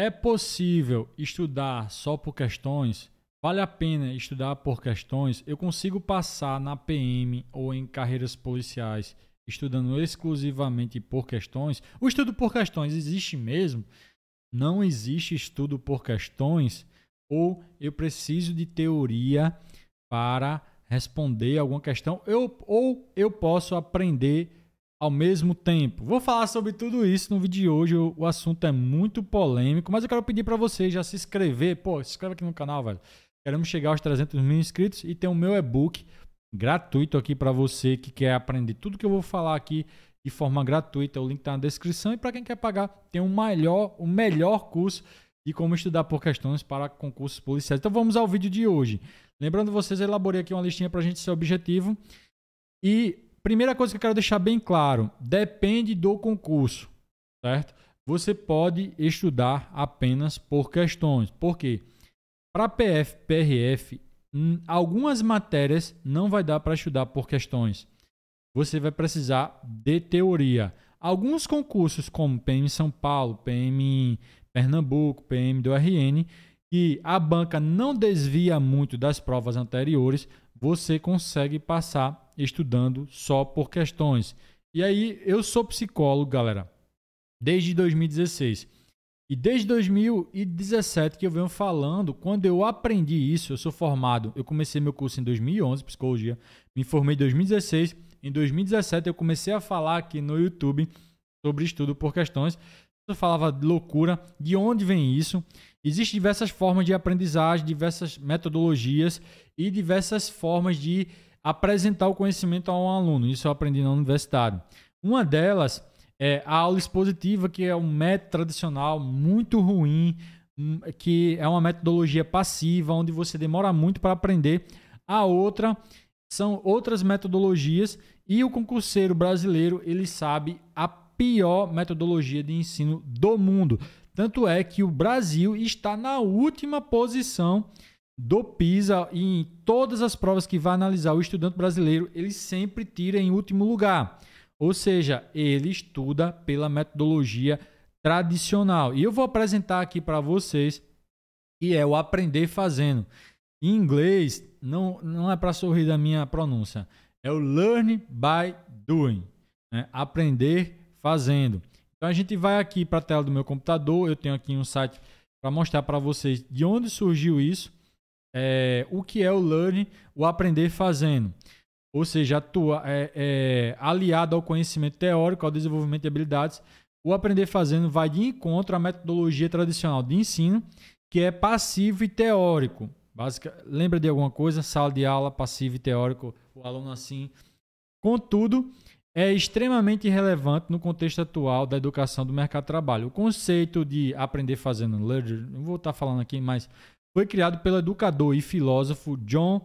É possível estudar só por questões? Vale a pena estudar por questões? Eu consigo passar na PM ou em carreiras policiais estudando exclusivamente por questões? O estudo por questões existe mesmo? Não existe estudo por questões? Ou eu preciso de teoria para responder alguma questão? Eu, ou eu posso aprender ao mesmo tempo. Vou falar sobre tudo isso no vídeo de hoje. O assunto é muito polêmico, mas eu quero pedir para você já se inscrever. Pô, se inscreve aqui no canal, velho. Queremos chegar aos 300 mil inscritos e tem o meu e-book gratuito aqui para você que quer aprender tudo que eu vou falar aqui de forma gratuita. O link está na descrição e para quem quer pagar tem o um melhor, o um melhor curso de como estudar por questões para concursos policiais. Então vamos ao vídeo de hoje. Lembrando vocês, eu elaborei aqui uma listinha para a gente ser objetivo e primeira coisa que eu quero deixar bem claro: depende do concurso, certo? Você pode estudar apenas por questões. Por quê? Para PF, PRF, hum, algumas matérias não vai dar para estudar por questões. Você vai precisar de teoria. Alguns concursos, como PM São Paulo, PM Pernambuco, PM do RN, que a banca não desvia muito das provas anteriores, você consegue passar estudando só por questões. E aí, eu sou psicólogo, galera, desde 2016. E desde 2017 que eu venho falando, quando eu aprendi isso, eu sou formado, eu comecei meu curso em 2011, psicologia, me formei em 2016, em 2017 eu comecei a falar aqui no YouTube sobre estudo por questões. Eu falava de loucura, de onde vem isso? Existem diversas formas de aprendizagem, diversas metodologias e diversas formas de apresentar o conhecimento a um aluno. Isso eu aprendi na universidade. Uma delas é a aula expositiva, que é um método tradicional muito ruim, hum, que é uma metodologia passiva, onde você demora muito para aprender. A outra são outras metodologias e o concurseiro brasileiro, ele sabe a pior metodologia de ensino do mundo. Tanto é que o Brasil está na última posição do PISA e em todas as provas que vai analisar o estudante brasileiro, ele sempre tira em último lugar. Ou seja, ele estuda pela metodologia tradicional. E eu vou apresentar aqui para vocês que é o aprender fazendo. Em inglês, não, não é para sorrir da minha pronúncia, é o learn by doing, né? aprender fazendo. Então a gente vai aqui para a tela do meu computador, eu tenho aqui um site para mostrar para vocês de onde surgiu isso é, o que é o learning, o aprender fazendo. Ou seja, atua, é, é, aliado ao conhecimento teórico, ao desenvolvimento de habilidades, o aprender fazendo vai de encontro à metodologia tradicional de ensino, que é passivo e teórico. Básica, lembra de alguma coisa? Sala de aula, passivo e teórico, o aluno assim. Contudo, é extremamente relevante no contexto atual da educação do mercado de trabalho. O conceito de aprender fazendo learning, não vou estar falando aqui, mas foi criado pelo educador e filósofo John,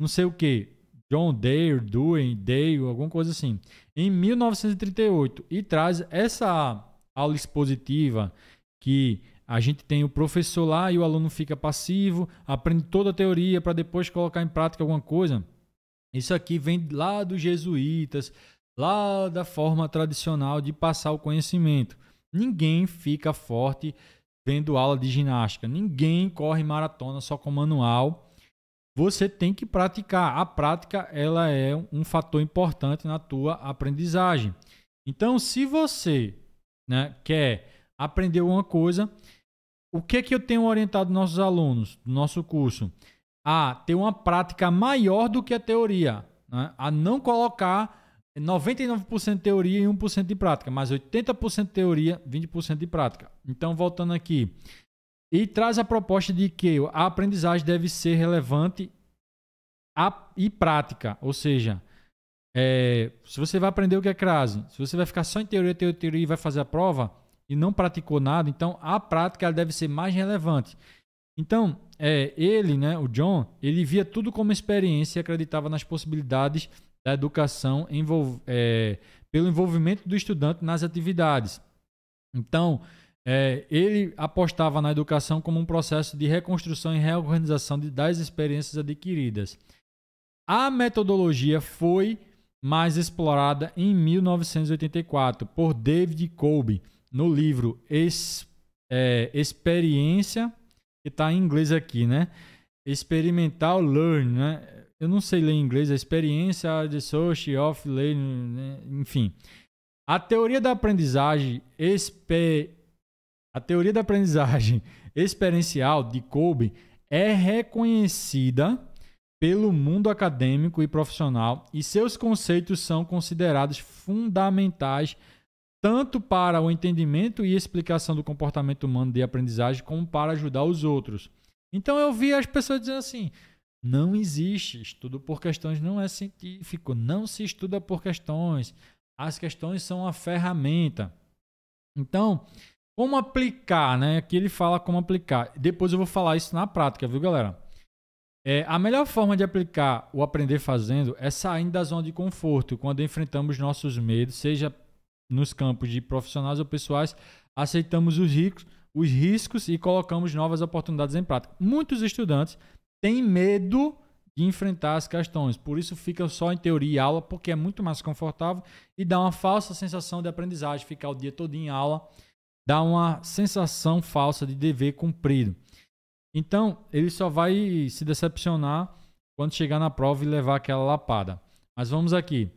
não sei o que, John Dale, Dewey, Dale, alguma coisa assim, em 1938 e traz essa aula expositiva que a gente tem o professor lá e o aluno fica passivo, aprende toda a teoria para depois colocar em prática alguma coisa. Isso aqui vem lá dos jesuítas, lá da forma tradicional de passar o conhecimento. Ninguém fica forte vendo aula de ginástica. Ninguém corre maratona só com manual. Você tem que praticar. A prática ela é um fator importante na tua aprendizagem. Então, se você né, quer aprender alguma coisa, o que é que eu tenho orientado nossos alunos do nosso curso? A ter uma prática maior do que a teoria, né? a não colocar 99% teoria e 1% de prática, mas 80% teoria, 20% de prática. Então, voltando aqui. E traz a proposta de que a aprendizagem deve ser relevante e prática. Ou seja, é, se você vai aprender o que é crase, se você vai ficar só em teoria, teoria, teoria e vai fazer a prova e não praticou nada, então a prática deve ser mais relevante. Então, é, ele, né, o John, ele via tudo como experiência e acreditava nas possibilidades da educação envolv é, pelo envolvimento do estudante nas atividades. Então, é, ele apostava na educação como um processo de reconstrução e reorganização de, das experiências adquiridas. A metodologia foi mais explorada em 1984 por David Kolbe no livro é, Experiência, que está em inglês aqui, né? Experimental Learn, né? eu não sei ler em inglês, a experiência de social of learning, né? enfim. A teoria da aprendizagem espe... a teoria da aprendizagem experiencial de Kolbe é reconhecida pelo mundo acadêmico e profissional e seus conceitos são considerados fundamentais tanto para o entendimento e explicação do comportamento humano de aprendizagem como para ajudar os outros. Então eu vi as pessoas dizendo assim: não existe estudo por questões, não é científico, não se estuda por questões. As questões são a ferramenta. Então, como aplicar, né? Aqui ele fala como aplicar. Depois eu vou falar isso na prática, viu, galera? É, a melhor forma de aplicar o aprender fazendo é saindo da zona de conforto quando enfrentamos nossos medos, seja nos campos de profissionais ou pessoais, aceitamos os, ricos, os riscos e colocamos novas oportunidades em prática. Muitos estudantes tem medo de enfrentar as questões. Por isso fica só em teoria e aula, porque é muito mais confortável e dá uma falsa sensação de aprendizagem. Ficar o dia todo em aula dá uma sensação falsa de dever cumprido. Então, ele só vai se decepcionar quando chegar na prova e levar aquela lapada. Mas vamos aqui.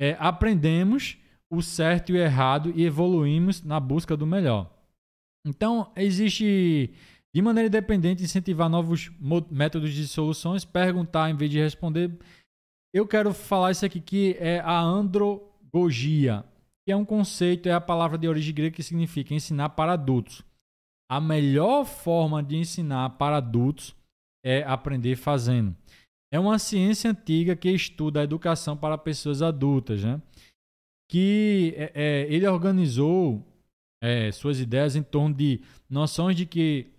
É, aprendemos o certo e o errado e evoluímos na busca do melhor. Então, existe de maneira independente, incentivar novos métodos de soluções, perguntar em vez de responder. Eu quero falar isso aqui que é a androgogia, que é um conceito, é a palavra de origem grega que significa ensinar para adultos. A melhor forma de ensinar para adultos é aprender fazendo. É uma ciência antiga que estuda a educação para pessoas adultas, né? Que é, é ele organizou é, suas ideias em torno de noções de que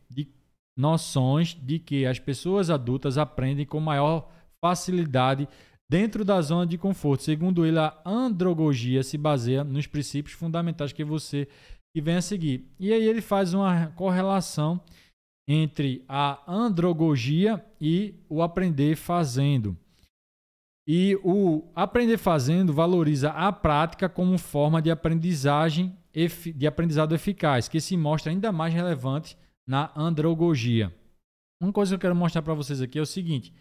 noções de que as pessoas adultas aprendem com maior facilidade dentro da zona de conforto. Segundo ele, a andragogia se baseia nos princípios fundamentais que você que vem a seguir. E aí ele faz uma correlação entre a androgogia e o aprender fazendo. E o aprender fazendo valoriza a prática como forma de aprendizagem de aprendizado eficaz, que se mostra ainda mais relevante na androgogia. Uma coisa que eu quero mostrar para vocês aqui é o seguinte: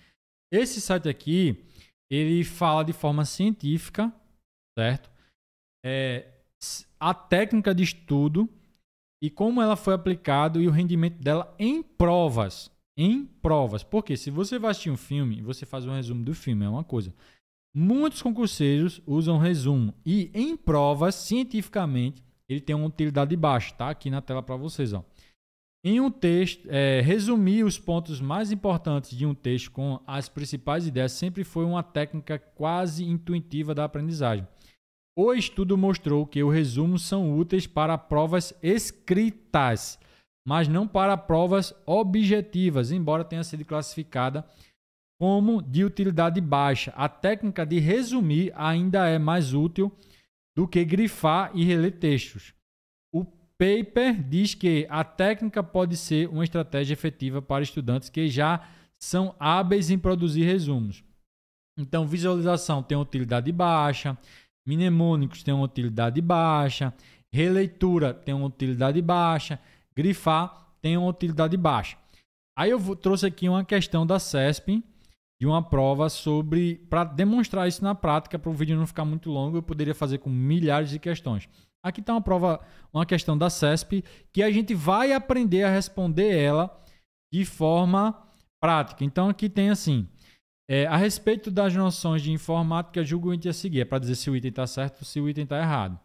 esse site aqui ele fala de forma científica, certo? É, a técnica de estudo e como ela foi aplicada e o rendimento dela em provas. Em provas. Porque se você vai assistir um filme, você faz um resumo do filme, é uma coisa. Muitos concurseiros usam resumo. E em provas, cientificamente, ele tem uma utilidade baixa. Tá aqui na tela para vocês. Ó. Em um texto, é, resumir os pontos mais importantes de um texto com as principais ideias sempre foi uma técnica quase intuitiva da aprendizagem. O estudo mostrou que os resumos são úteis para provas escritas, mas não para provas objetivas, embora tenha sido classificada como de utilidade baixa. A técnica de resumir ainda é mais útil do que grifar e reler textos paper diz que a técnica pode ser uma estratégia efetiva para estudantes que já são hábeis em produzir resumos. Então, visualização tem utilidade baixa, mnemônicos tem uma utilidade baixa, releitura tem uma utilidade baixa, grifar tem uma utilidade baixa. Aí eu trouxe aqui uma questão da CESP de uma prova sobre para demonstrar isso na prática para o vídeo não ficar muito longo, eu poderia fazer com milhares de questões. Aqui está uma prova, uma questão da CESP, que a gente vai aprender a responder ela de forma prática. Então aqui tem assim. É, a respeito das noções de informática, julgo o item a seguir. É para dizer se o item está certo ou se o item está errado.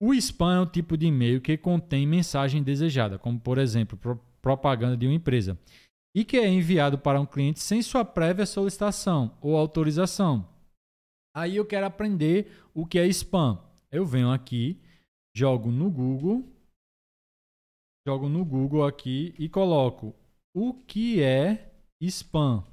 O spam é o tipo de e-mail que contém mensagem desejada, como por exemplo, pro propaganda de uma empresa, e que é enviado para um cliente sem sua prévia solicitação ou autorização. Aí eu quero aprender o que é spam. Eu venho aqui jogo no Google, jogo no Google aqui e coloco o que é spam.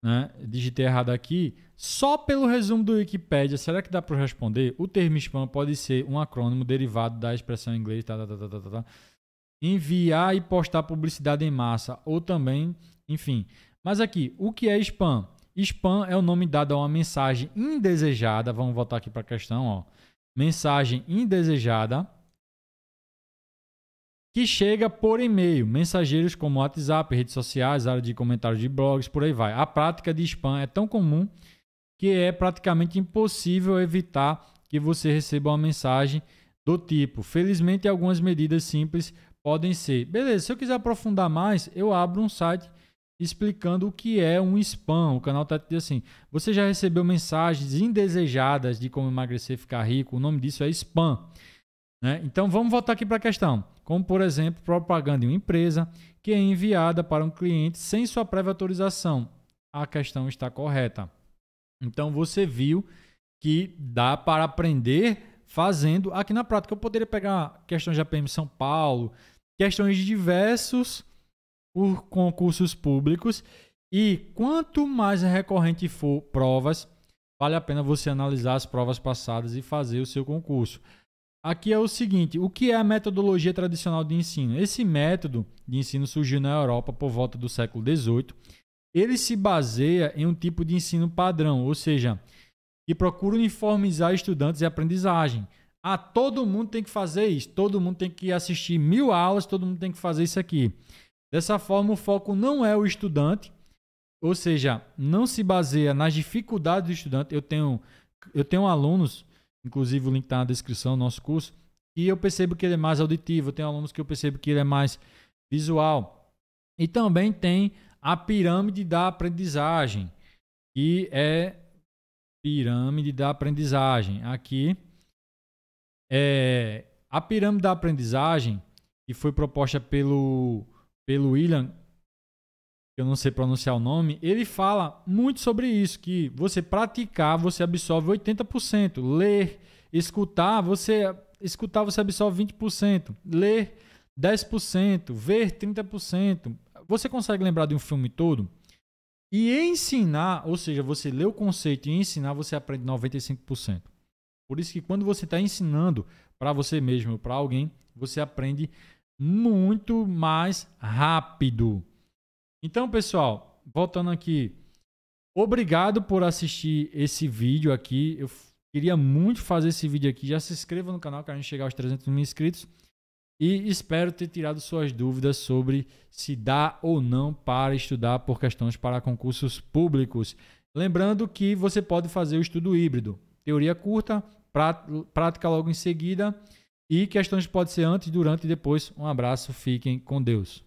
Né? Digitei errado aqui. Só pelo resumo do Wikipedia, será que dá para responder? O termo spam pode ser um acrônimo derivado da expressão em inglês. Tá tá tá, tá, tá, tá, Enviar e postar publicidade em massa. Ou também, enfim. Mas aqui, o que é spam? Spam é o nome dado a uma mensagem indesejada. Vamos voltar aqui para a questão. Ó mensagem indesejada que chega por e-mail, mensageiros como WhatsApp, redes sociais, área de comentários de blogs, por aí vai. A prática de spam é tão comum que é praticamente impossível evitar que você receba uma mensagem do tipo. Felizmente, algumas medidas simples podem ser. Beleza, se eu quiser aprofundar mais, eu abro um site explicando o que é um spam. O canal está dizendo assim: você já recebeu mensagens indesejadas de como emagrecer e ficar rico? O nome disso é spam. Né? Então vamos voltar aqui para a questão. Como, por exemplo, propaganda em uma empresa que é enviada para um cliente sem sua prévia autorização. A questão está correta. Então você viu que dá para aprender fazendo. Aqui na prática, eu poderia pegar questões de APM São Paulo, questões de diversos por concursos públicos. E quanto mais recorrente for provas, vale a pena você analisar as provas passadas e fazer o seu concurso. Aqui é o seguinte: o que é a metodologia tradicional de ensino? Esse método de ensino surgiu na Europa por volta do século XVIII. Ele se baseia em um tipo de ensino padrão, ou seja, que procura uniformizar estudantes e aprendizagem. Ah, todo mundo tem que fazer isso, todo mundo tem que assistir mil aulas, todo mundo tem que fazer isso aqui. Dessa forma, o foco não é o estudante, ou seja, não se baseia nas dificuldades do estudante. Eu tenho, eu tenho alunos, inclusive o link está na descrição do nosso curso, e eu percebo que ele é mais auditivo, eu tenho alunos que eu percebo que ele é mais visual. E também tem a pirâmide da aprendizagem, que é pirâmide da aprendizagem. Aqui é a pirâmide da aprendizagem que foi proposta pelo pelo William, eu não sei pronunciar o nome, ele fala muito sobre isso, que você praticar, você absorve 80%, ler, escutar, você escutar você absorve 20%, ler 10%, ver 30%. Você consegue lembrar de um filme todo? E ensinar, ou seja, você lê o conceito e ensinar, você aprende 95%. Por isso que quando você está ensinando para você mesmo, para alguém, você aprende muito mais rápido. Então, pessoal, voltando aqui, obrigado por assistir esse vídeo aqui. Eu queria muito fazer esse vídeo aqui. Já se inscreva no canal para a gente chegar aos 300 mil inscritos. E espero ter tirado suas dúvidas sobre se dá ou não para estudar por questões para concursos públicos. Lembrando que você pode fazer o estudo híbrido. Teoria curta, prática logo em seguida e questões podem ser antes, durante e depois. Um abraço, fiquem com Deus.